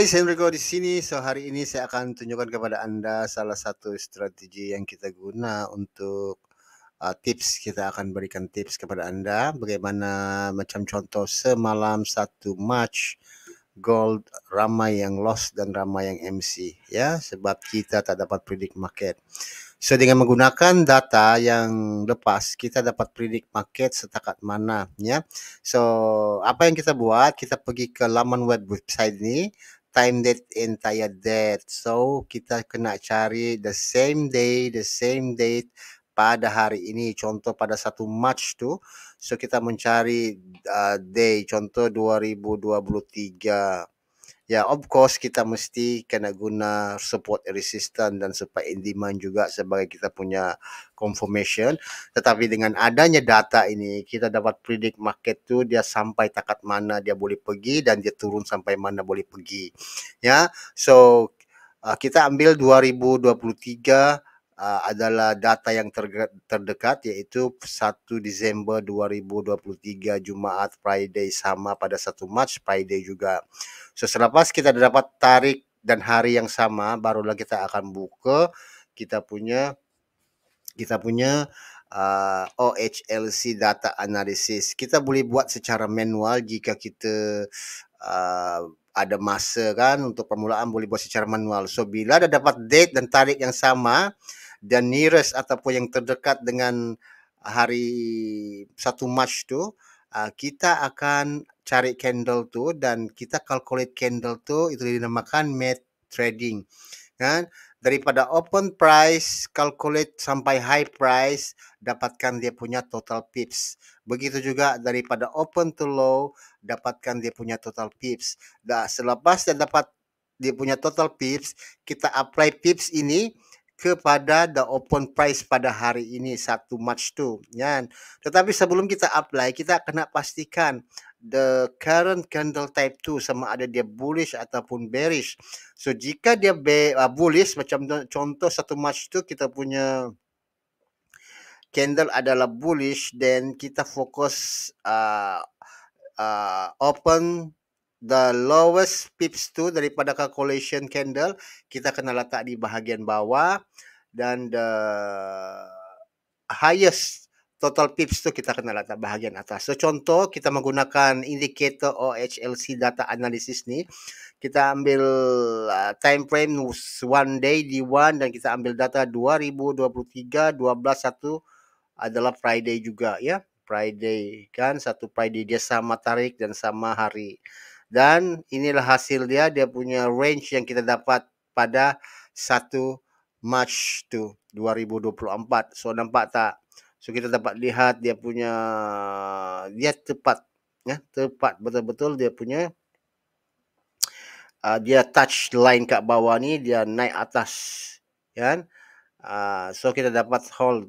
Hai, saya Mereka di sini. So, hari ini saya akan tunjukkan kepada anda salah satu strategi yang kita guna untuk uh, tips. Kita akan berikan tips kepada anda bagaimana macam contoh semalam satu match gold ramai yang lost dan ramai yang MC. Ya, sebab kita tak dapat predict market. So, dengan menggunakan data yang lepas, kita dapat predict market setakat mana. Ya, so apa yang kita buat? Kita pergi ke laman web website ini time date that entire date. So kita kena cari the same day, the same date pada hari ini. Contoh pada satu March tu. So kita mencari uh, day contoh 2023. Ya, yeah, of course kita mesti kena guna support resistance dan support in demand juga sebagai kita punya confirmation. Tetapi dengan adanya data ini, kita dapat predict market tu dia sampai takat mana dia boleh pergi dan dia turun sampai mana boleh pergi. Ya, yeah? so uh, kita ambil 2023 uh, adalah data yang ter- terdekat yaitu 1 Disember 2023 Jumaat Friday sama pada 1 Mac Friday juga. So pas kita dapat tarik dan hari yang sama barulah kita akan buka kita punya kita punya uh, OHLC data analisis Kita boleh buat secara manual jika kita uh, ada masa kan untuk permulaan boleh buat secara manual. So bila dah dapat date dan tarik yang sama, the nearest ataupun yang terdekat dengan hari 1 Mac tu uh, kita akan cari candle tu dan kita calculate candle tu itu dinamakan met trading kan daripada open price calculate sampai high price dapatkan dia punya total pips begitu juga daripada open to low dapatkan dia punya total pips dah selepas dia dapat dia punya total pips kita apply pips ini kepada the open price pada hari ini Sabtu March tu kan tetapi sebelum kita apply kita kena pastikan the current candle type tu sama ada dia bullish ataupun bearish so jika dia be- uh, bullish macam contoh satu March tu kita punya candle adalah bullish then kita fokus uh, uh, open the lowest pips 2 daripada calculation candle kita kena letak di bahagian bawah dan the highest total pips tu kita kena letak bahagian atas. So contoh kita menggunakan indikator OHLC data analysis ni kita ambil uh, time frame one day di one dan kita ambil data 2023 12 1 adalah Friday juga ya. Friday kan satu Friday dia sama tarik dan sama hari. dan inilah hasil dia dia punya range yang kita dapat pada 1 March tu 2024 so nampak tak so kita dapat lihat dia punya dia tepat ya tepat betul-betul dia punya uh, dia touch line kat bawah ni dia naik atas ya kan uh, so kita dapat hold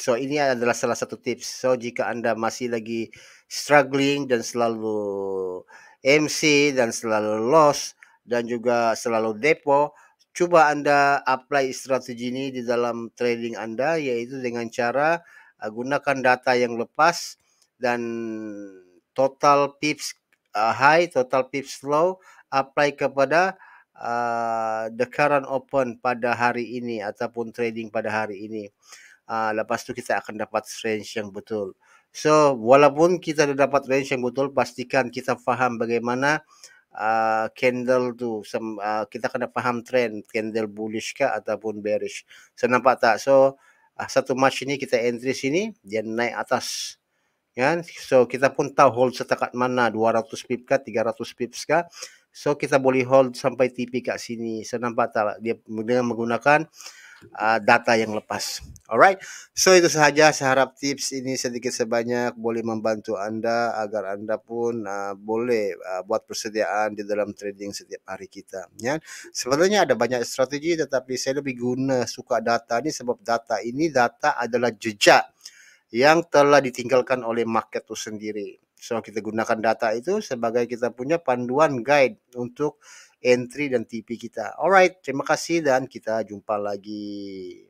So ini adalah salah satu tips. So jika anda masih lagi struggling dan selalu MC dan selalu loss dan juga selalu depo, cuba anda apply strategi ini di dalam trading anda yaitu dengan cara uh, gunakan data yang lepas dan total pips uh, high, total pips low apply kepada uh, the current open pada hari ini ataupun trading pada hari ini uh, lepas tu kita akan dapat range yang betul. So, walaupun kita dah dapat range yang betul, pastikan kita faham bagaimana uh, candle tu, sem, uh, kita kena faham trend, candle bullish ke ataupun bearish. So, nampak tak? So, uh, satu match ini kita entry sini, dia naik atas. Kan? So, kita pun tahu hold setakat mana, 200 pip ke, 300 pips ke. So, kita boleh hold sampai tipi kat sini. So, nampak tak? Dia dengan menggunakan Uh, data yang lepas. Alright. So itu sahaja saya harap tips ini sedikit sebanyak boleh membantu anda agar anda pun uh, boleh uh, buat persediaan di dalam trading setiap hari kita, ya. Sebenarnya ada banyak strategi tetapi saya lebih guna suka data ni sebab data ini data adalah jejak yang telah ditinggalkan oleh market itu sendiri. So kita gunakan data itu sebagai kita punya panduan guide untuk entry dan TP kita. Alright, terima kasih dan kita jumpa lagi.